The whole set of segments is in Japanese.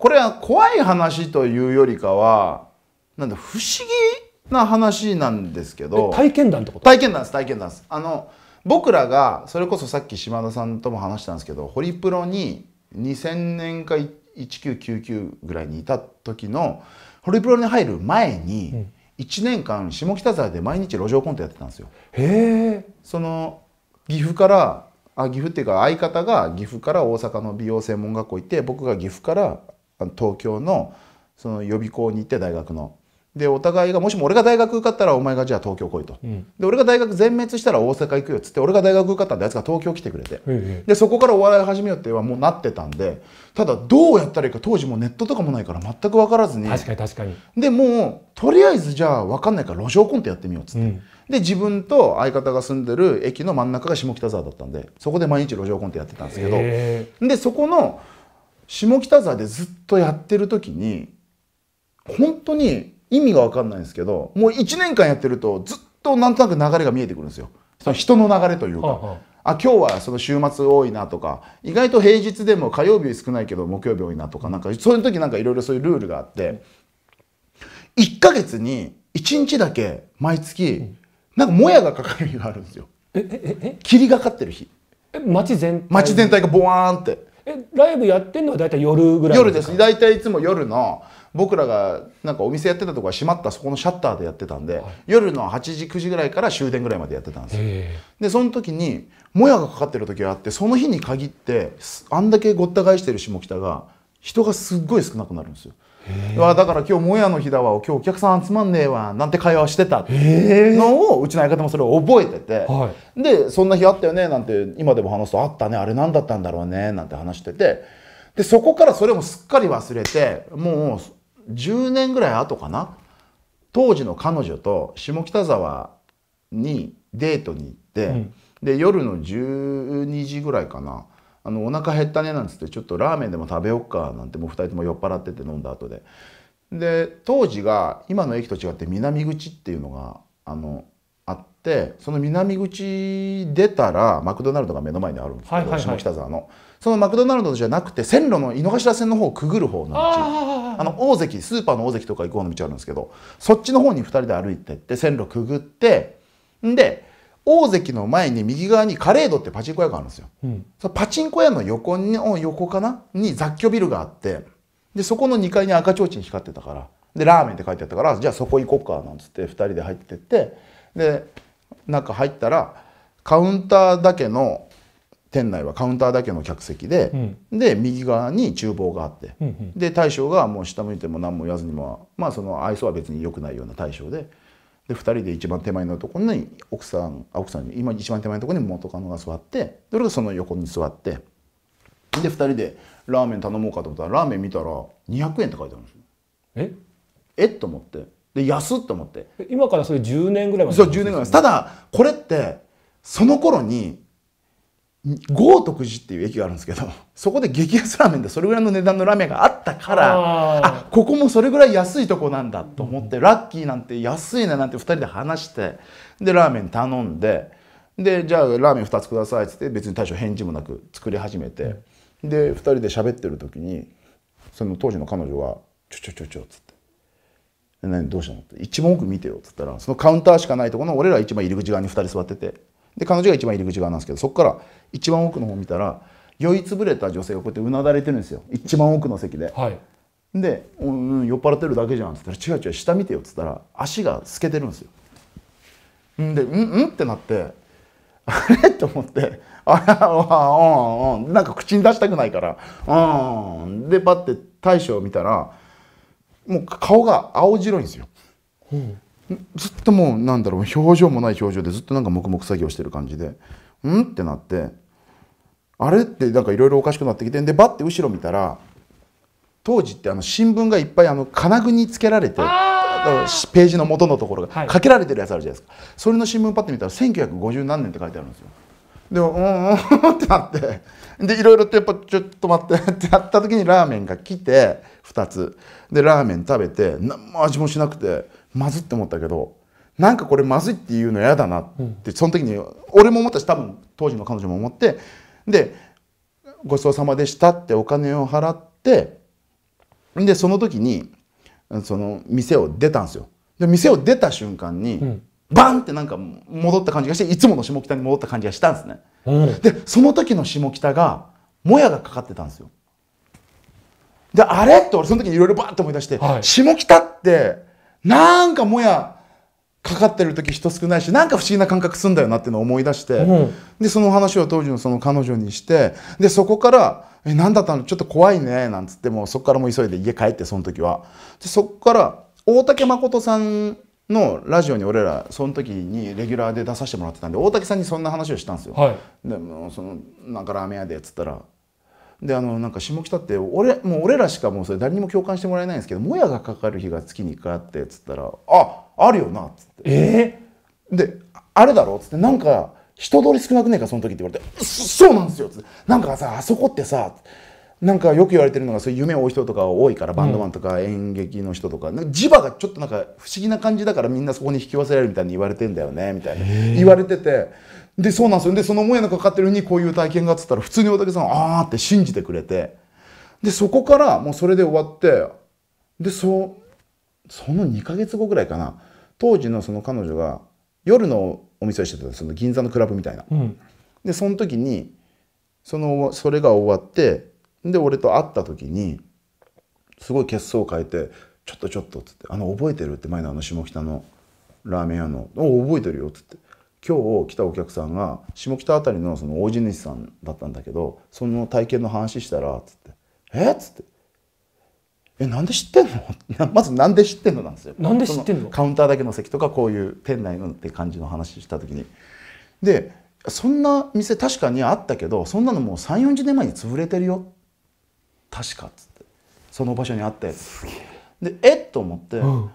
これは怖い話というよりかはなんだ不思議な話なんですけど体験談ってこと体験談です体験談ですあの僕らがそれこそさっき島田さんとも話したんですけどホリプロに2000年か1999ぐらいにいた時のホリプロに入る前に1年間下北沢で毎日路上コントやってたんですよ。へその岐阜からあ岐阜っていうか相方が岐阜から大阪の美容専門学校行って僕が岐阜から東京のその予備校に行って大学の。でお互いがもしも俺が大学受かったらお前がじゃあ東京来いと、うん、で俺が大学全滅したら大阪行くよっつって俺が大学受かったんであいつが東京来てくれて、でそこからお笑い始めようってはもうなってたんでただどうやったらいいか当時もネットとかもないから全く分からずに確かに確かにでもうとりあえずじゃあ分かんないから路上コントやってみようっつって、うん、で自分と相方が住んでる駅の真ん中が下北沢だったんでそこで毎日路上コントやってたんですけど、でそこの下北沢でずっとやってる時に本当に意味が分かんないんですけどもう1年間やってるとずっとなんとなく流れが見えてくるんですよその人の流れというか。はあはああ今日はその週末多いなとか意外と平日でも火曜日少ないけど木曜日多いなとかなんかそういう時なんかいろいろそういうルールがあって1か月に1日だけ毎月なんかもやがかかる日があるんですよ。えええ霧がかってる日。え街全街全体がボワーンって。えライブやってんのは大体夜ぐらい夜です大体いつも夜の僕らがなんかお店やってたとこは閉まったそこのシャッターでやってたんで、はい、夜の8時9時ぐらいから終電ぐらいまでやってたんですよでその時にもやがかかってる時があってその日に限ってあんだけごった返してる下北が人がすっごい少なくなるんですよだから今日もやの日だわ今日お客さん集まんねえわなんて会話してたのをうちの相方もそれを覚えてて、はい、でそんな日あったよねなんて今でも話すとあったねあれ何だったんだろうねなんて話しててでそこからそれもすっかり忘れてもう10年ぐらい後かな当時の彼女と下北沢にデートに行って、うん、で夜の12時ぐらいかなあのお腹減ったねなんつってちょっとラーメンでも食べよっかなんてもう2人とも酔っ払ってて飲んだ後でで当時が今の駅と違って南口っていうのがあのあってその南口出たらマクドナルドが目の前にあるんですけど、下北沢のそのマクドナルドじゃなくて線路の井の頭線の方をくぐる方の道あの大関スーパーの大関とか行こうの道あるんですけどそっちの方に2人で歩いてって線路くぐってんで大関の前に右側にカレードってパチンコ屋があるんですよ、うん、パチンコ屋の横の横かなに雑居ビルがあってでそこの2階に赤ちょうちん光ってたからでラーメンって書いてあったからじゃあそこ行こうかなんつって2人で入ってってで中入ったらカウンターだけの店内はカウンターだけの客席で、うん、で右側に厨房があって、うんうん、で大将がもう下向いても何も言わずにもまあその愛想は別に良くないような大将でで2人で一番手前のところに奥さん奥さん今一番手前のところに元カノが座ってそれがその横に座ってで2人でラーメン頼もうかと思ったらラーメン見たら200円って書いてあるんですよええっと思ってで安っと思って今からそれ10年ぐらい前そう10年ぐらい前ただこれってその頃に豪徳寺っていう駅があるんですけど そこで激安ラーメンでそれぐらいの値段のラーメンがあったからあここもそれぐらい安いとこなんだと思って、うん、ラッキーなんて安いねなんて2人で話してでラーメン頼んででじゃあラーメン2つくださいっつって別に大将返事もなく作り始めてで2人で喋ってる時にその当時の彼女が「ちょちょちょちょ」っつって「何どうしたの?」って「一番奥見てよ」っつったらそのカウンターしかないところの俺ら一番入り口側に2人座ってて。で彼女が一番入り口側なんですけどそこから一番奥の方見たら酔いつぶれた女性がこうやってうなだれてるんですよ一番奥の席で。はいで、うん、酔っ払ってるだけじゃん」って言ったら「違う違う下見てよ」っつったら足が透けてるんですよ。で「うんうん?」ってなって「あれ?」と思って「あらあうんうん」なんか口に出したくないから「うん」でパッて大将を見たらもう顔が青白いんですよ。うんずっともうなんだろう表情もない表情でずっとなんか黙々作業してる感じでうんってなってあれってなんかいろいろおかしくなってきてでバッて後ろ見たら当時ってあの新聞がいっぱいあの金具につけられて。ページの元のところがかけられてるやつあるじゃないですか、はい、それの新聞パッて見たら1950何年って書いてあるんですよでうんうん」ってなってでいろいろとやっぱちょっと待ってってやった時にラーメンが来て2つでラーメン食べて何も味もしなくてまずって思ったけどなんかこれまずいっていうの嫌だなって、その時に俺も思ったし多分当時の彼女も思ってで「ごちそうさまでした」ってお金を払ってでその時にその店を出たんですよ。で店を出た瞬間に、バンってなんか戻った感じがしていつもの下北に戻った感じがしたんですね。でその時の下北がもやがかかってたんですよ。であれって俺その時にいろいろバーって思い出して、はい、下北ってなんかもやかかってる時人少ないしなんか不思議な感覚すんだよなっていうのを思い出して、うん、でその話を当時のその彼女にしてでそこから「え何だったのちょっと怖いね」なんつってもうそこからもう急いで家帰ってその時は。でそこから大竹誠さんのラジオに俺らその時にレギュラーで出させてもらってたんで大竹さんにそんな話をしたんですよ。はい、でもそのなんかラーメン屋でつったらであのなんか下北って俺もう俺らしかもうそれ誰にも共感してもらえないんですけどもやがかかる日が月に1回あってっつったら「ああるよな」っつって「えー、であれだろ」っつってなんか人通り少なくねえかその時って言われて「そうなんですよ」っつって「なんかさあそこってさ」なんかよく言われてるのがそういう夢を追う人とか多いからバンドマンとか演劇の人とか,、なんか磁場がちょっとなんか不思議な感じだからみんなそこに引き寄せられるみたいに言われてんだよねみたいな言われててで、そうなんですよ。で、その思いのかかってるにこういう体験があったら、普通に大竹さん、あーって信じてくれて、で、そこからもうそれで終わって、で、そう、その2ヶ月後ぐらいかな、当時のその彼女が、夜のお店をしてた、その銀座のクラブみたいな。うん、で、その時に、その、それが終わって、で、俺と会った時に、すごい血相を変えて、ちょっとちょっとっつって、あの、覚えてるって前のあの下北のラーメン屋の、お覚えてるよっつって。今日来たお客さんが下北辺りのその大地主さんだったんだけどその体験の話したらつって「えっ?」つって「えなんで知ってんの?」まず「なんで知ってんの?」なんですよ。なんで知ってんのカウンターだけの席とかこういう店内のって感じの話した時に。でそんな店確かにあったけどそんなのもう3 4 0年前に潰れてるよ確かっつってその場所にあって。やつ。でえっと思って。うん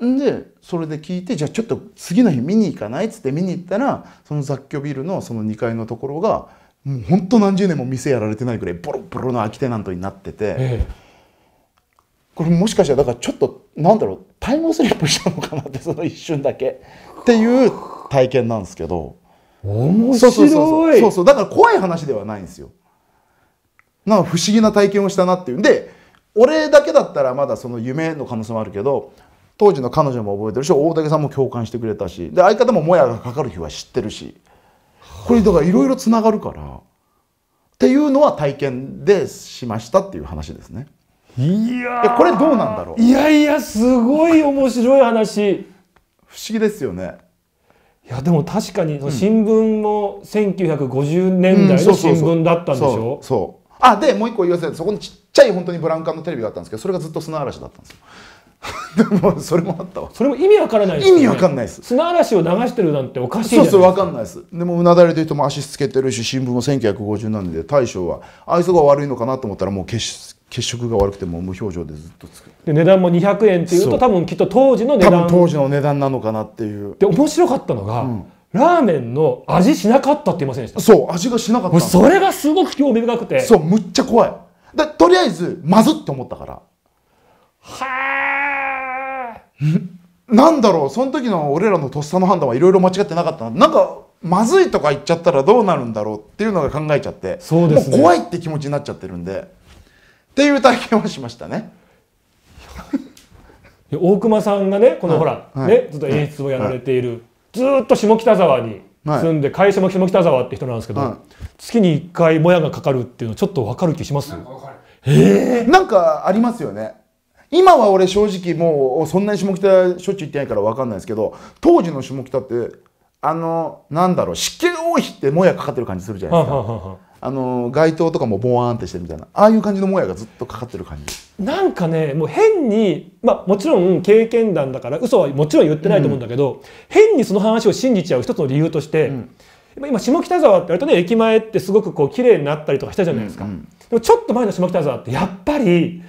でそれで聞いてじゃあちょっと次の日見に行かないっつって見に行ったらその雑居ビルのその2階のところがもうほんと何十年も店やられてないぐらいボロボロの空きテナントになってて、ええ、これもしかしたらだからちょっとなんだろうタイムスリップしたのかなってその一瞬だけっていう体験なんですけど面白いそうそうそうそうだから怖い話ではないんですよ。なんか不思議な体験をしたなっていうんで俺だけだったらまだその夢の可能性もあるけど当時の彼女も覚えてるし大竹さんも共感してくれたしで相方ももやがかかる日は知ってるしこれだからいろいろつながるからっていうのは体験でしましたっていう話ですね。いやこれどうなんだろういやいやすごい面白い話不思議ですよねいやでも確かに新聞も1950年代の新聞だったんでしょそうあでもう一個言わせてそこにちっちゃい本当にブラウン管のテレビがあったんですけどそれがずっと砂嵐だったんですよ でもそれもあったわそれも意味わからないです、ね、意味わかんないです砂嵐を流してるなんておかしいそうそうわかんないですでもうなだれというとも足つけてるし新聞も1950なんで大将は愛想が悪いのかなと思ったらもう決し血色が悪くても無表情でずっと作く。で値段も200円っていうと多分きっと当時の値段当時の値段なのかなっていうで面白かったのが、うん、ラーメンの味しなかったって言いませんでしたそう味がしなかったそれがすごく興味深くてそうむっちゃ怖いだとりあえずまずって思ったからはあなんだろうその時の俺らのとっさの判断はいろいろ間違ってなかったなんかまずいとか言っちゃったらどうなるんだろうっていうのが考えちゃってそうです、ね、怖いって気持ちになっちゃってるんでっていう体験をしましたね。大熊さんがねこのほら、はい、ねずっと演出をやられている、はい、ずっと下北沢に住んで、はい、会社も下北沢って人なんですけど、月に1回もやがかかるっていうのちょっと分かる気しますえー、なんかありますよね今は俺正直もうそんなに下北しょっちゅう行ってないから分かんないですけど当時の下北ってあのなんだろう湿気多いってもやかかってる感じするじゃないですか。はははあの街灯とかもボワーンってしてるみたいなああいう感じのもやがずっとかかってる感じなんかねもう変に、まあ、もちろん経験談だから嘘はもちろん言ってないと思うんだけど、うん、変にその話を信じちゃう一つの理由として、うん、今下北沢ってあれとね駅前ってすごくこう綺麗になったりとかしたじゃないですか、うんうん、でもちょっと前の下北沢ってやっぱり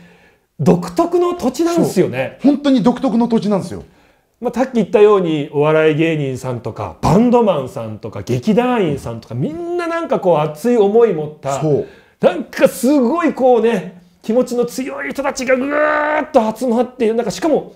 独特の土地なんですよね本当に独特の土地なんですよまあ、さっき言ったようにお笑い芸人さんとかバンドマンさんとか劇団員さんとかみんななんかこう熱い思い持ったなんかすごいこうね気持ちの強い人たちがぐーっと集まってなんかしかも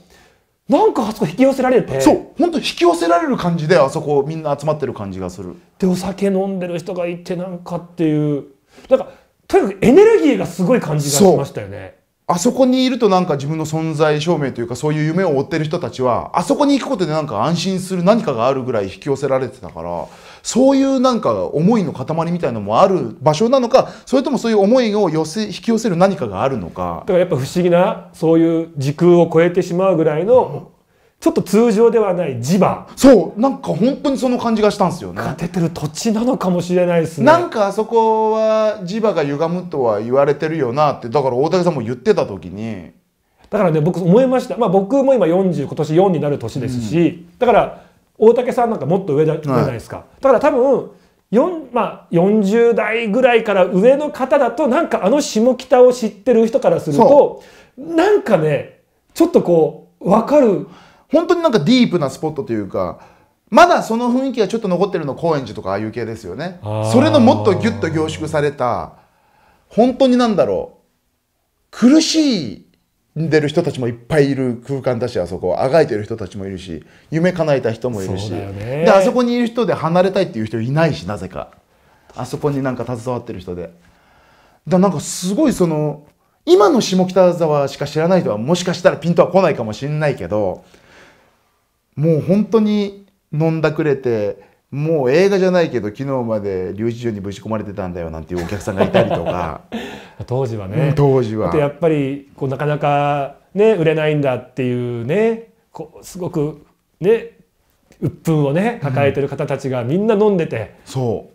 なんかあそこ引き寄せられてそう本当引き寄せられる感じであそこみんな集まってる感じがするでお酒飲んでる人がいてなんかっていうなんかとにかくエネルギーがすごい感じがしましたよねあそこにいるとなんか自分の存在証明というかそういう夢を追ってる人たちはあそこに行くことでなんか安心する何かがあるぐらい引き寄せられてたからそういうなんか思いの塊みたいのもある場所なのかそれともそういう思いを寄せ引き寄せる何かがあるのかだからやっぱ不思議なそういう時空を超えてしまうぐらいのちょっと通常ではない磁場そうなんか本当にその感じがしたんですよね出てる土地なのかもしれないですねなんかあそこは磁場が歪むとは言われてるよなってだから大竹さんも言ってた時にだからね僕思いました、まあ、僕も今40今年4になる年ですし、うん、だから大竹さんなんかもっと上じゃないですか、はい、だから多分4まあ、40代ぐらいから上の方だとなんかあの下北を知ってる人からするとなんかねちょっとこうわかる本当になんかディープなスポットというかまだその雰囲気がちょっと残ってるの高円寺とかああいう系ですよねそれのもっとギュッと凝縮された本当になんだろう苦しいんでる人たちもいっぱいいる空間だしあそこあがいてる人たちもいるし夢叶えた人もいるし、であそこにいる人で離れたいっていう人いないしなぜかあそこになんか携わってる人でだなんかすごいその今の下北沢しか知らない人はもしかしたらピントは来ないかもしれないけどもう本当に飲んだくれてもう映画じゃないけど昨日まで留置所にぶち込まれてたんだよなんていうお客さんがいたりとか 当時はね、当時はやっぱりこうなかなかね売れないんだっていうねこうすごくね鬱憤をね抱えてる方たちがみんな飲んでて、うん、そ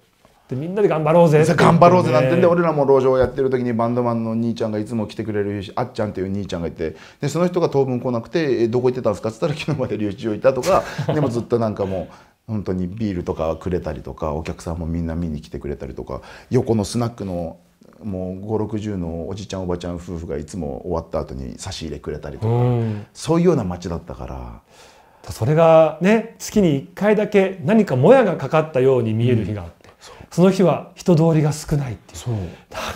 でみんなで頑張ろうぜ、ね、頑張ろうぜなんてんで俺らも路上やってる時にバンドマンの兄ちゃんがいつも来てくれるあっちゃんっていう兄ちゃんがいてでその人が当分来なくて「どこ行ってたんですか?」っつったら「昨日まで留置場いた」とかでもずっとなんかもう。本当にビールとかくれたりとかお客さんもみんな見に来てくれたりとか横のスナックのもう560のおじちゃんおばちゃん夫婦がいつも終わった後に差し入れくれたりとか、うん、そういうような街だったからそれがね月に1回だけ何かもやがかかったように見える日があって、うんその日は人通りが少ないっていうな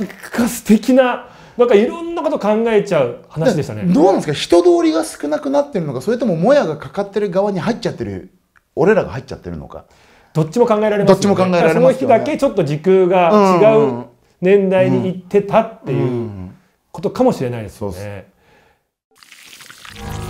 んか素敵ななんかいろんなこと考えちゃう話でしたねどうなんですか人通りが少なくなってるのかそれとももやがかかってる側に入っちゃってる俺らが入っちゃってるのかどっちも考えられます、ね、どっちも考えられまね、その日だけちょっと時空が違う年代に行ってたっていうことかもしれないですよね。うんうんうん